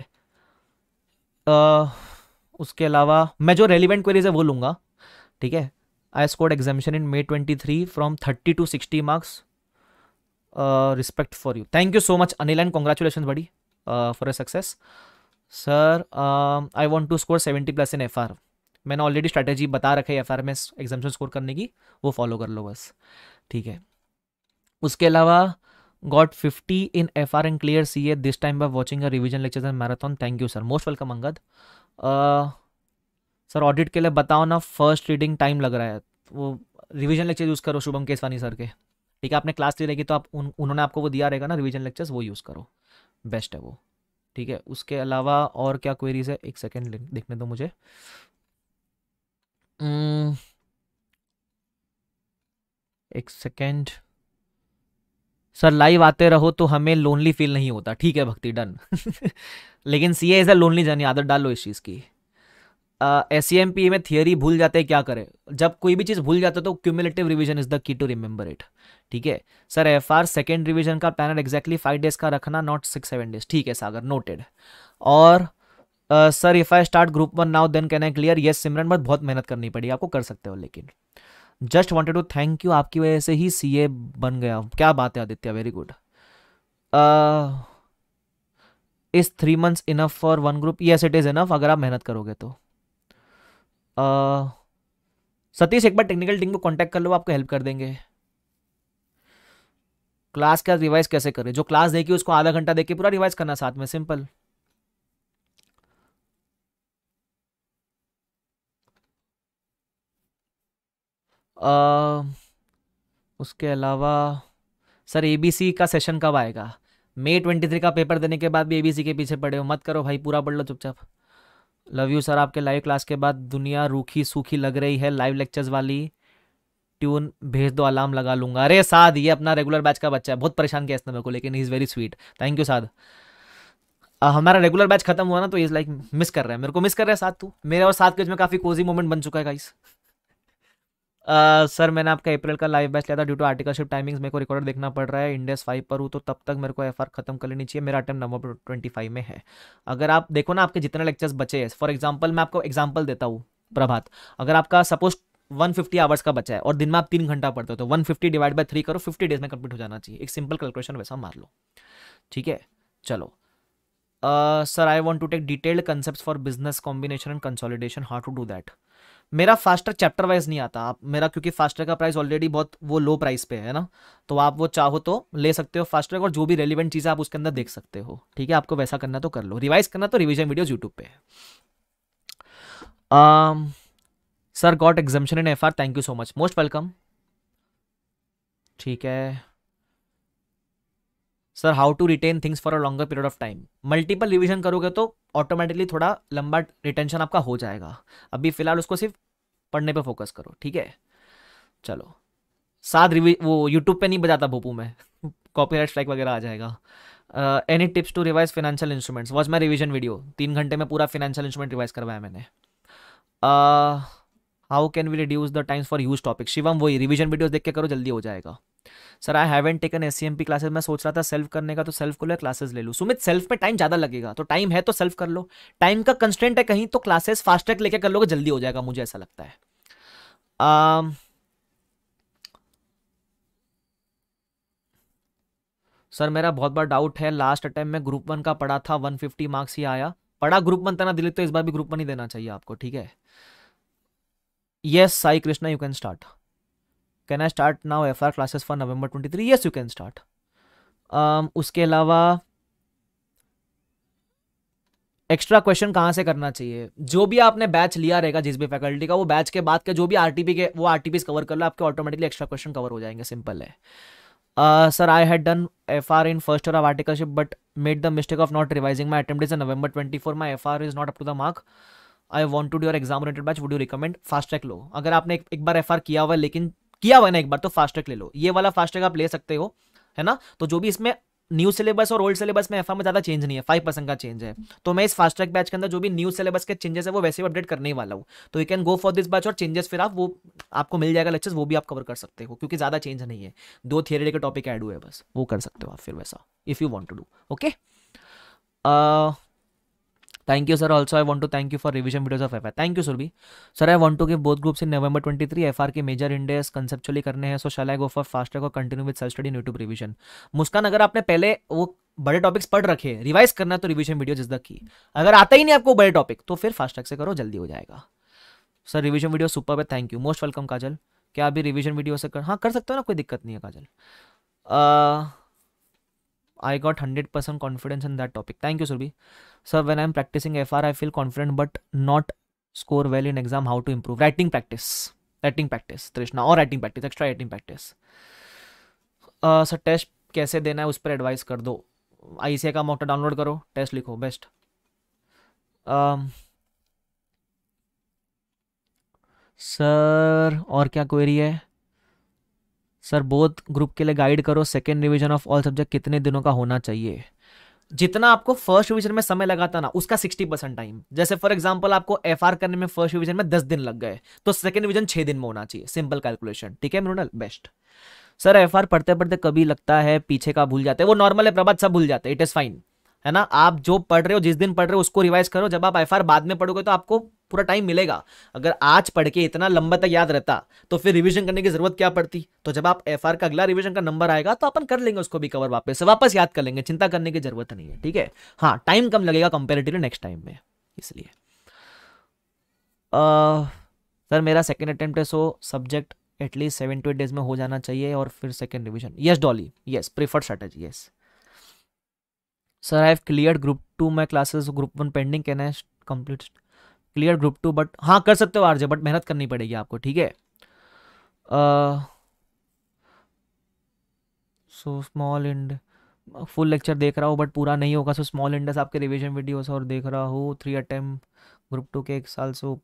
uh, उसके अलावा मैं जो रेलिवेंट क्वेरीज है वो लूँगा ठीक है I scored exemption in May twenty three from thirty to sixty marks respect for you thank you so much Anil and congratulation बड़ी for a success sir I want to score seventy plus in F R मैंने already strategy बता रखे है F R में एग्जामेशन score करने की वो follow कर लो बस ठीक है उसके अलावा got fifty in F R and clear C A this time by watching a revision lecture and marathon thank you sir most welcome Angad sir audit के लिए बताओ ना फर्स्ट रीडिंग टाइम लग रहा है वो रिविजन लेक्चर यूज़ करो Shubham Keswani sir के ठीक है आपने क्लास ली रहेगी तो आप उन, उन्होंने आपको वो दिया रहेगा ना रिविजन लेक्चर्स वो यूज़ करो बेस्ट है वो ठीक है उसके अलावा और क्या क्वेरीज है एक सेकेंड देखने दो मुझे hmm, एक सेकेंड सर लाइव आते रहो तो हमें लोनली फील नहीं होता ठीक है भक्ति डन लेकिन see as a lonely journey आदत डालो इस चीज़ की एस सी एम पी में थियोरी भूल जाते हैं क्या करें जब कोई भी चीज़ भूल जाते तो cumulative revision is the key to remember it ठीक है sir F R second revision का पैनल एग्जैक्टली फाइव डेज का रखना नॉट सिक्स सेवन डेज ठीक है सागर नोटेड और sir if I start group one now then can I clear yes Simran but बहुत मेहनत करनी पड़ी आपको कर सकते हो लेकिन just wanted to thank you आपकी वजह से ही सी ए बन गया क्या बात है Aditya very good is three months enough for one group yes it is enough अगर आप मेहनत करोगे तो uh, सतीश एक बार टेक्निकल टीम को कॉन्टैक्ट कर लो आपको हेल्प कर देंगे क्लास का रिवाइज कैसे करें जो क्लास देखी उसको आधा घंटा देके पूरा रिवाइज करना साथ में सिंपल आ, उसके अलावा सर एबीसी का सेशन कब आएगा मे ट्वेंटी थ्री का पेपर देने के बाद भी एबीसी के पीछे पड़े हो मत करो भाई पूरा पढ़ लो चुपचाप लव यू सर आपके लाइव क्लास के बाद दुनिया रूखी सूखी लग रही है लाइव लेक्चर्स वाली ट्यून भेज दो अलार्म लगा लूंगा अरे साध ये अपना रेगुलर बैच का बच्चा है बहुत परेशान किया इसने मेरे को लेकिन is very sweet thank you साध हमारा रेगुलर बैच खत्म हुआ ना तो इज़ लाइक मिस कर रहा है मेरे को मिस कर रहा है साथ तू मेरे और साथ के बीच काफ़ी कोजी मोमेंट बन चुका है गाइस सर uh, मैंने आपका अप्रैल का लाइव बैच लिया था ड्यू टू आर्टिकलशिप टाइमिंग्स मेरे को रिकॉर्ड देखना पड़ रहा है इंडेस फाइव पर हूँ तो तब तक मेरे को एफ खत्म कर लेनी चाहिए मेरा अटैम्प नंबर ट्वेंटी फाइव में है अगर आप देखो ना आपके जितने लेक्चर्स बचे हैं फॉर एग्जाम्पल मैं आपको एग्जाम्पल देता हूँ प्रभात अगर आपका सपोज 150 आवर्स का बचा है और दिन में आप तीन घंटा पढ़ते हो तो 150 डिवाइड बाई थ्री करो 50 डेज में कंप्लीट हो जाना चाहिए एक सिंपल कैलकुलेशन वैसा मार लो ठीक है चलो sir I want to take detailed concept for business combination and consolidation how to do that मेरा फास्टर चैप्टर वाइज नहीं आता आप मेरा क्योंकि फास्टर का प्राइस ऑलरेडी बहुत वो लो प्राइस पे है ना तो आप वो चाहो तो ले सकते हो फास्टर और जो भी रेलिवेंट चीज़ें आप उसके अंदर देख सकते हो ठीक है आपको वैसा करना तो कर लो रिवाइज करना तो रिविजन वीडियोज यूट्यूब पे है um, sir got exemption in F R thank you so much most welcome ठीक है sir how to retain things for a longer period of time multiple revision करोगे तो ऑटोमेटिकली थोड़ा लंबा रिटेंशन आपका हो जाएगा अभी फिलहाल उसको सिर्फ पढ़ने पे फोकस करो ठीक है चलो साथ रिवि वो यूट्यूब पे नहीं बजाता भोपू में कॉपीराइट स्ट्राइक वगैरह आ जाएगा any tips to revise financial instruments was my revision video तीन घंटे में पूरा फाइनेंशियल इंस्ट्रूमेंट रिवाइज करवाया मैंने uh, how can we reduce the times for use topic Shivam वही रिविजन वीडियो देख के करो जल्दी हो जाएगा sir I haven't taken S C M P classes मैं सोच रहा था सेल्फ करने का तो सेल्फ को ले क्लासेस ले लूँ सुमित सेल्फ में टाइम ज़्यादा लगेगा तो टाइम है तो सेल्फ कर लो टाइम का कंस्टेंट है कहीं तो क्लासेस फास्ट ट्रैक लेके कर लोगे जल्दी हो जाएगा मुझे ऐसा लगता है uh, um, सर मेरा बहुत बड़ा डाउट है लास्ट अटैम्प में ग्रुप वन का पढ़ा था 150 मार्क्स ही आया पढ़ा ग्रुप वन था दिल्ली तो इस बार भी ग्रुप वन ही देना चाहिए आपको ठीक है Yes, Sai Krishna, you can start. Can I start now FR classes for November 23? Yes, you can start. Um, उसके अलावा एक्स्ट्रा क्वेश्चन कहाँ से करना चाहिए जो भी आपने बैच लिया रहेगा जिस भी फैकल्टी का वो बैच के बाद के जो भी आरटीपी के वो आरटीपीस कवर कर लो आपके ऑटोमेटिकली एक्स्ट्रा क्वेश्चन कवर हो जाएंगे सिंपल है sir I had done F R in first year of articleship but made the mistake of not revising my attempt is November twenty four my F R is not up to the mark I want to do exam related batch would you recommend fast track लो अगर आपने एक, एक बार F किया हुआ है लेकिन किया हुआ ना एक बार तो फास्ट ट्रैक ले लो ये वाला फास्ट ट्रैक आप ले सकते हो है ना तो जो भी इसमें न्यू सिलेबस और ओल्ड सिलेबस में एफ में ज्यादा चेंज नहीं है फाइव परसेंट का चेंज है तो मैं इस फास्ट ट्रैक बैच के अंदर जो भी न्यू सिलेबस के चेंजेस है वो वैसे भी अपडेट करने वाला हूँ तो you can go for this batch और चेंजेस फिर आप वो आपको मिल जाएगा लेक्चर्स वो भी आप कवर कर सकते हो क्योंकि ज्यादा चेंज नहीं है दो थियरी के टॉपिक एड हुए बस वो कर सकते हो आप फिर वैसा if you want to do okay thank you sir also I want to thank you for revision video of F I thank you sir भी sir I want to give both groups in November twenty three F R के major Ind AS conceptually करने हैं so shall I go for fast और continue with self study YouTube revision Muskaan अगर आपने पहले वो बड़े टॉपिक्स पढ़ रखे रिवाइज करना है तो रिविजन वीडियो जिस तक की अगर आता ही नहीं आपको बड़े टॉपिक तो फिर फास्ट से करो जल्दी हो जाएगा सर रिविजन वीडियो सुपर है thank you most welcome Kajal क्या अभी रिविजन वीडियो से कर हाँ कर सकते हो ना कोई दिक्कत नहीं है Kajal I got 100% confidence in that topic. Thank you, Surbi. Sir, when I'm practicing FR, I feel confident but not score well in exam. How to improve? Writing practice. Writing practice, Trishna. Or writing practice, extra writing practice. Uh, sir test कैसे देना है उस पर advice कर दो आई का mock download करो टेस्ट लिखो बेस्ट सर uh, और क्या क्वेरी है सर बोध ग्रुप के लिए गाइड करो second revision of all subject कितने दिनों का होना चाहिए जितना आपको फर्स्ट रिविजन में समय लगा था ना उसका सिक्सटी परसेंट टाइम जैसे फॉर एग्जाम्पल आपको एफ करने में फर्स्ट रिविजन में दस दिन लग गए तो सेकेंड रिविजन छह दिन में होना चाहिए सिंपल कैलकुलेशन ठीक है मृणाल बेस्ट सर एफ पढ़ते पढ़ते कभी लगता है पीछे का भूल जाते हैं वो नॉर्मल है प्रभात सब भूल जाते हैं इट इज़ फाइन है ना आप जो पढ़ रहे हो जिस दिन पढ़ रहे हो उसको रिवाइज करो जब आप एफ बाद में पढ़ोगे तो आपको पूरा टाइम मिलेगा अगर आज पढ़ के इतना लंबा तक याद रहता तो फिर रिवीजन करने की जरूरत क्या पड़ती तो जब आप एफ का अगला रिवीजन का नंबर आएगा तो अपन कर लेंगे उसको भी कवर वापस वापस याद कर लेंगे चिंता करने की जरूरत नहीं है ठीक है हाँ टाइम कम लगेगा कंपेरेटिवली नेक्स्ट टाइम में इसलिए सर मेरा second attempt so subject at least seven to eight days में हो जाना चाहिए और फिर second revision yes Dolly yes preferred strategy yes sir I have clear group two my classes group one pending can है complete clear group two but हाँ कर सकते हो आरजे बट मेहनत करनी पड़ेगी आपको ठीक है so small Ind full lecture देख रहा हूँ बट पूरा नहीं होगा सो स्मॉल इंडस आपके रिविजन वीडियोस और देख रहा हो थ्री अटेम्प ग्रुप टू के एक साल से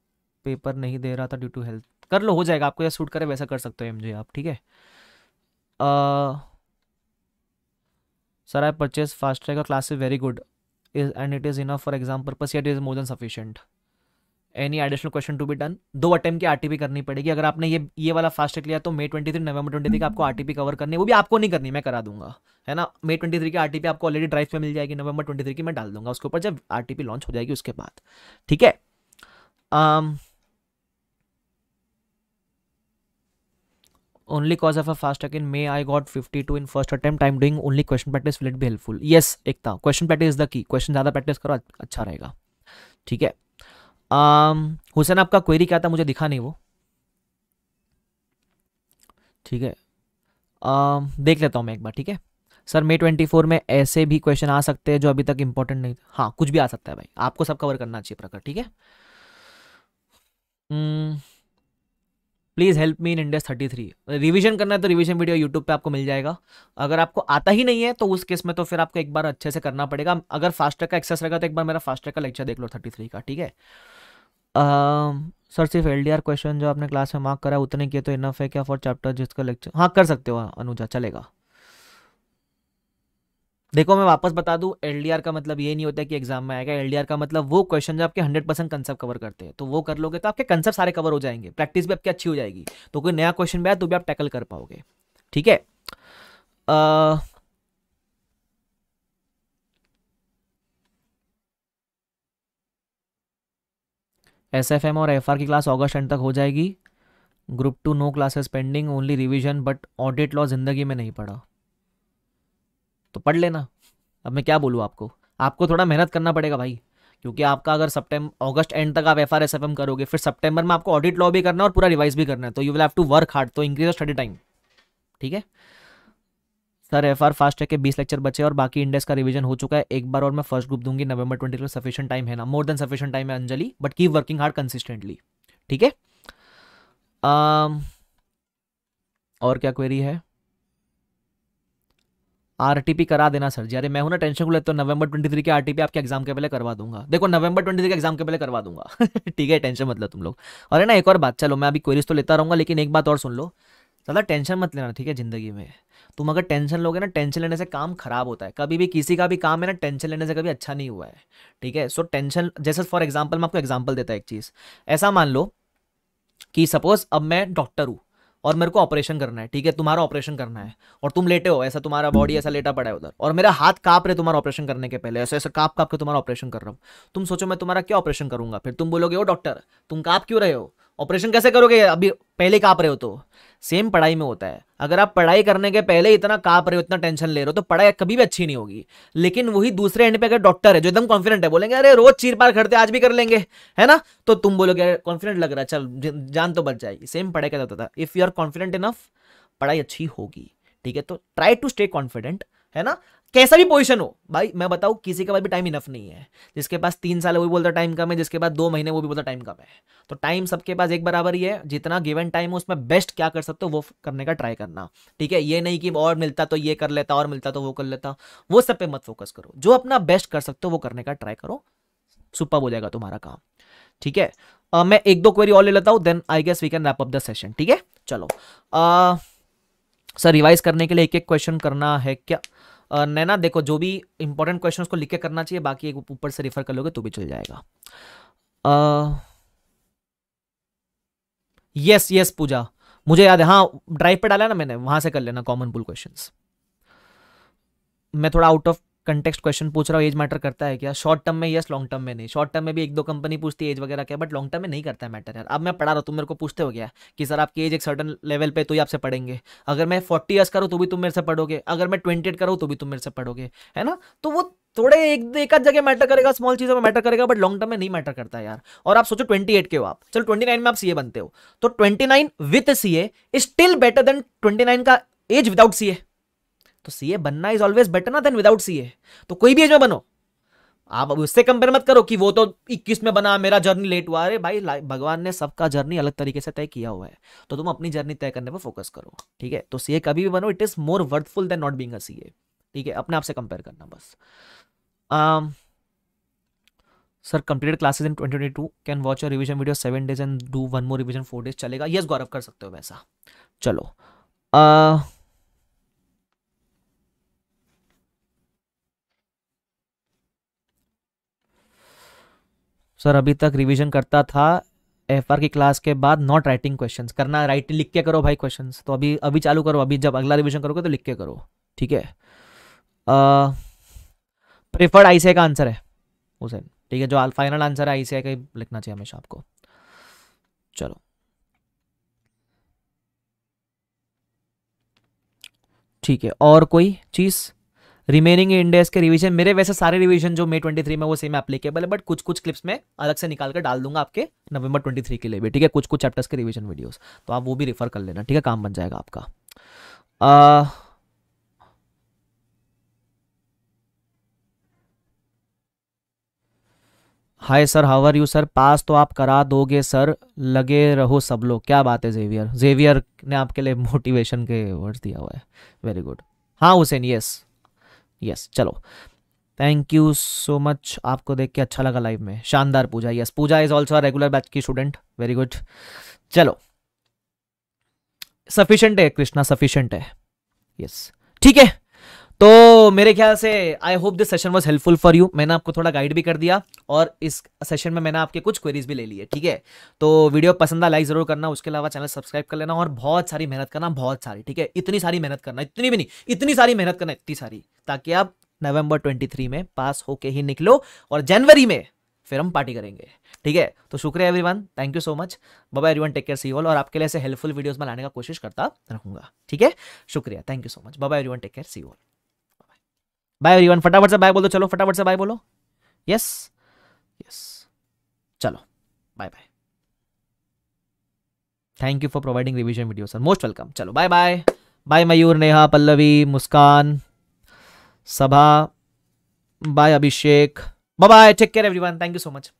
पेपर नहीं दे रहा था ड्यू टू हेल्थ कर लो हो जाएगा आपको या सूट करे वैसा कर सकते हो एम आप ठीक है uh, sir I purchase fast track और class is very good is and it is enough for exam purpose it is more than sufficient any additional question to be done दो अटैम्प की RTP करनी पड़ेगी अगर आपने ये ये वाला फास्ट ट्रैक लिया तो May twenty three November twenty three आपको आरटीपी कवर करनी वो भी आपको नहीं करनी मैं करा दूंगा है ना मे ट्वेंटी थ्री की आरटीपी आपको ऑलरेडी ड्राइव पे मिल जाएगी नवंबर ट्वेंटी थ्री की मैं डाल दूंगा उसके ऊपर जब आरटीपी लॉन्च हो जाएगी उसके बाद ठीक है um, only cause of a fast in May I got fifty two in first attempt time doing only question practice will it भी helpful yes Ekta question practice is the key question ज़्यादा practice करो अच्छा रहेगा ठीक है um, Hussain आपका query क्या था मुझे दिखा नहीं वो ठीक है um, देख लेता हूँ मैं एक बार ठीक है सर मे ट्वेंटी फोर में ऐसे भी क्वेश्चन आ सकते हैं जो अभी तक इंपॉर्टेंट नहीं हाँ कुछ भी आ सकता है भाई आपको सब कवर करना चाहिए प्रकार ठीक है hmm. Please help me in India thirty three revision करना है तो रिविजन वीडियो यूट्यूब पे आपको मिल जाएगा अगर आपको आता ही नहीं है तो उस केस में तो फिर आपको एक बार अच्छे से करना पड़ेगा अगर ट्रैक का एक्सेस रहेगा तो एक बार मेरा ट्रैक का लेक्चर देख लो थर्टी थ्री का ठीक है सर सिर्फ एल क्वेश्चन जो आपने क्लास में मार्क करा उतने किए तो इनफ है क्या फॉर चैप्टर जिसका लेक्चर हाँ कर सकते हो हाँ, अनुजा चलेगा देखो मैं वापस बता दूं एलडीआर का मतलब ये नहीं होता है कि एग्जाम में आएगा एलडीआर का मतलब वो क्वेश्चन जो आपके हंड्रेड परसेंट कंसेप्ट कवर करते हैं तो वो कर लोगे तो आपके कंसेप्ट सारे कवर हो जाएंगे प्रैक्टिस भी आपकी अच्छी हो जाएगी तो कोई नया क्वेश्चन भी आया तो भी आप टैकल कर पाओगे ठीक है एस एफ एम और एफ आर की क्लास ऑगस्ट एंड तक हो जाएगी group two no classes pending only revision but audit law जिंदगी में नहीं पढ़ा तो पढ़ लेना अब मैं क्या बोलूँ आपको आपको थोड़ा मेहनत करना पड़ेगा भाई क्योंकि आपका अगर सप्टेम्बर अगस्त एंड तक आप F R S F M करोगे फिर सितंबर में आपको ऑडिट लॉ भी करना है और पूरा रिवाइज भी करना है तो you will have to work hard तो इंक्रीज स्टडी टाइम ठीक है sir F R fast track के बीस लेक्चर बचे और बाकी इंडेक्स का रिवीजन हो चुका है एक बार और मैं फर्स्ट ग्रुप दूंगी नवंबर ट्वेंटी को सफिशियंट टाइम है ना मोर देन सफिशियंट टाइम है Anjali but keep working hard consistently ठीक है um, और क्या क्वेरी है आरटीपी करा देना सर जी अरे मैं हूं ना टेंशन को लेता हूँ नवंबर थ्री के आरटीपी आपके एग्जाम के पहले करवा दूंगा देखो नवंबर थ्री के एग्जाम के पहले करवा दूंगा ठीक है टेंशन मतलब तुम लोग अरे ना एक और बात चलो मैं अभी क्वेरीज तो लेता रहूंगा लेकिन एक बात और सुन लो ज़्यादा टेंशन मत लेना ठीक है ज़िंदगी में तुम अगर टेंशन लोगे ना टेंशन लेने से काम खराब होता है कभी भी किसी का भी काम है ना टेंशन लेने से कभी अच्छा नहीं हुआ है ठीक है सो टेंशन जैसे फॉर एग्जाम्पल मैं आपको एग्जाम्पल देता है एक चीज़ ऐसा मान लो कि सपोज अब मैं डॉक्टर हूँ और मेरे को ऑपरेशन करना है ठीक है तुम्हारा ऑपरेशन करना है और तुम लेटे हो ऐसा तुम्हारा बॉडी ऐसा लेटा पड़ा है उधर और मेरा हाथ काप रहे तुम्हारा ऑपरेशन करने के पहले ऐसे ऐसे काप काप के तुम्हारा ऑपरेशन कर रहा हूँ तुम सोचो मैं तुम्हारा क्या ऑपरेशन करूंगा फिर तुम बोलोगे ओ डॉक्टर तुम काप क्यों रहे हो ऑपरेशन कैसे करोगे अभी पहले काँप रहे हो तो सेम पढ़ाई में होता है अगर आप पढ़ाई करने के पहले इतना काँप रहे हो इतना टेंशन ले रहे हो तो पढ़ाई कभी भी अच्छी नहीं होगी लेकिन वही दूसरे एंड पे अगर डॉक्टर है जो एकदम कॉन्फिडेंट है बोलेंगे अरे रोज चीर पार करते आज भी कर लेंगे है ना तो तुम बोलोगे कॉन्फिडेंट लग रहा है चल जान तो बच जाएगी सेम पढ़ाई का होता था if you are confident enough पढ़ाई अच्छी होगी ठीक है तो ट्राई टू स्टे कॉन्फिडेंट है ना कैसा भी पोजिशन हो भाई मैं बताऊं किसी के पास भी टाइम इनफ नहीं है जिसके पास तीन साल है वो भी बोलता टाइम कम है जिसके पास दो महीने वो भी बोलता टाइम कम है तो टाइम सबके पास एक बराबर ही है जितना गिवन टाइम है उसमें बेस्ट क्या कर सकते हो वो करने का ट्राई करना ठीक है ये नहीं कि और मिलता तो ये कर लेता और मिलता तो वो कर लेता वो सब पे मत फोकस करो जो अपना बेस्ट कर सकते हो वो करने का ट्राई करो सुपर हो जाएगा तुम्हारा काम ठीक है uh, मैं एक दो क्वेरी और ले लेता हूँ then I guess we can wrap up the session ठीक है चलो सर uh, रिवाइज करने के लिए एक एक क्वेश्चन करना है क्या नैना देखो जो भी इंपॉर्टेंट क्वेश्चन को लिख के करना चाहिए बाकी एक ऊपर से रेफर कर लोगे तो भी चल जाएगा यस यस पूजा मुझे याद है हाँ ड्राइव पे डाला ना मैंने वहां से कर लेना कॉमन पुल क्वेश्चंस मैं थोड़ा आउट ऑफ कंटेक्स्ट क्वेश्चन पूछ रहा हूँ एज मैटर करता है क्या शॉर्ट टर्म में यस लॉन्ग टर्म में नहीं शॉर्ट टर्म में भी एक दो कंपनी पूछती है एज वगैरह क्या बट लॉन्ग टर्म में नहीं करता है मैटर यार अब मैं पढ़ा रहा हूँ तुम मेरे को पूछते हो गया कि सर आपकी एज एक सर्टन लेवल पे तो ही आपसे पढ़ेंगे अगर मैं फोर्टी ईयर्स करूँ तो भी तुम मेरे से पढ़ोगे अगर मैं ट्वेंटी एट करूँ तो भी तुम मेरे से पढ़ोगे है ना तो वो थोड़े एक एक आध जगह मैटर करेगा स्मॉल चीज़ों में मैटर करेगा बट लॉन्ग टर्म में नहीं मैटर करता यार और आप सोचो ट्वेंटी के हो आप चलो ट्वेंटी में आप सीए बनते हो तो twenty nine with C is still better than twenty का एज विदाउट सी तो सीए बनना इज ऑलवेज बेटर ना देन विदाउट सीए तो कोई भी एज में बनो आप उससे कंपेयर मत करो कि वो तो 21 में बना मेरा जर्नी लेट हुआ अरे भाई भगवान ने सबका जर्नी अलग तरीके से तय किया हुआ है तो तुम अपनी जर्नी तय करने पर फोकस करो ठीक है तो सीए कभी भी बनो it is more worthful than not being a CA ठीक है अपने आप से कंपेयर करना बस sir completed classes in twenty can watch a revision video seven days and do one more revision for days चलेगा यस गौरव कर सकते हो वैसा चलो uh, सर अभी तक रिवीजन करता था एफ की क्लास के बाद नॉट राइटिंग क्वेश्चंस करना राइट लिख के करो भाई क्वेश्चंस तो अभी अभी चालू करो अभी जब अगला रिवीजन करोगे तो लिख के करो ठीक है प्रेफर्ड आई का आंसर है हुसैन ठीक है जो फाइनल आंसर है आई का ही लिखना चाहिए हमेशा आपको चलो ठीक है और कोई चीज़ रिमेनिंग इंडेस के रिविजन मेरे वैसे सारे रिविजन जो ट्वेंटी थ्री में वो सेम एप्लीकेबल है बट कुछ कुछ क्लिप्स में अलग से निकाल कर डाल दूंगा आपके नवंबर थ्री के लिए भी ठीक है कुछ कुछ चैप्टर्स के रिविजन वीडियोस तो आप वो भी रिफर कर लेना ठीक है काम बन जाएगा आपका आ, hi sir how are you sir pass तो आप करा दोगे सर लगे रहो सब लोग क्या बात है जेवियर जेवियर ने आपके लिए मोटिवेशन के वर्ड्स दिया हुआ है वेरी गुड हाँ हुसैन यस यस चलो थैंक यू सो मच आपको देख के अच्छा लगा लाइव में शानदार Pooja yes Pooja is also regular batch की स्टूडेंट वेरी गुड चलो सफिशेंट है कृष्णा सफिशेंट है यस ठीक है तो मेरे ख्याल से I hope this session was helpful for you मैंने आपको थोड़ा गाइड भी कर दिया और इस सेशन में मैंने आपके कुछ क्वेरीज भी ले ली है ठीक है तो वीडियो पसंद आ लाइक जरूर करना उसके अलावा चैनल सब्सक्राइब कर लेना और बहुत सारी मेहनत करना बहुत सारी ठीक है इतनी सारी मेहनत करना इतनी भी नहीं इतनी सारी मेहनत करना इतनी सारी ताकि आप नवंबर 23 में पास होके ही निकलो और जनवरी में फिर हम पार्टी करेंगे ठीक है तो शुक्रिया everyone thank you so much बाबा everyone take care see all और आपके लिए ऐसे हेल्पफुल वीडियोस में लाने का कोशिश करता रहूंगा ठीक है शुक्रिया थैंक यू सो मच बाबा everyone take care see all bye everyone फटाफट से बाय बोलो चलो फटाफट से बाय बोलो यस यस चलो bye bye thank you for providing revision video sir most welcome चलो bye bye bye Mayur Neha Pallavi Muskan Sabha bye Abhishek bye bye take care everyone thank you so much